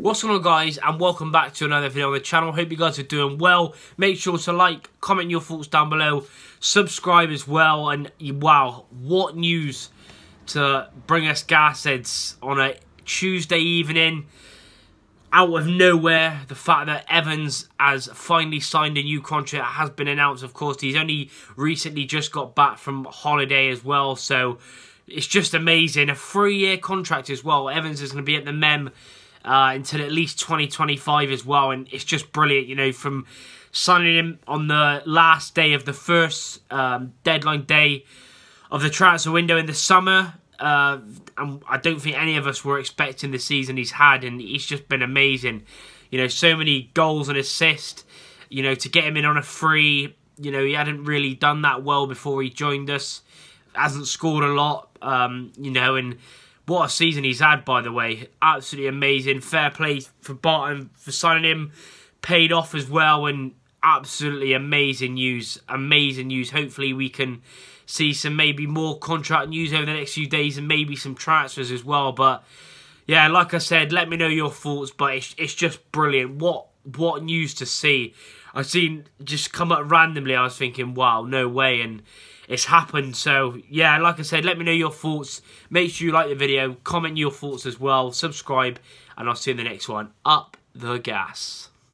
What's going on guys and welcome back to another video on the channel. Hope you guys are doing well. Make sure to like, comment your thoughts down below, subscribe as well and wow, what news to bring us heads on a Tuesday evening. Out of nowhere, the fact that Evans has finally signed a new contract has been announced. Of course, he's only recently just got back from holiday as well, so it's just amazing. A three-year contract as well. Evans is going to be at the Mem uh, until at least 2025 as well. And it's just brilliant, you know, from signing him on the last day of the first um, deadline day of the transfer window in the summer. Uh, and I don't think any of us were expecting the season he's had, and he's just been amazing. You know, so many goals and assists. You know, to get him in on a free, you know, he hadn't really done that well before he joined us. Hasn't scored a lot, um, you know, and what a season he's had, by the way. Absolutely amazing. Fair play for Barton for signing him. Paid off as well and absolutely amazing news. Amazing news. Hopefully we can see some maybe more contract news over the next few days and maybe some transfers as well. But yeah, like I said, let me know your thoughts. But it's, it's just brilliant. What what news to see. I've seen just come up randomly. I was thinking, wow, no way. And it's happened. So, yeah, like I said, let me know your thoughts. Make sure you like the video, comment your thoughts as well, subscribe, and I'll see you in the next one. Up the gas.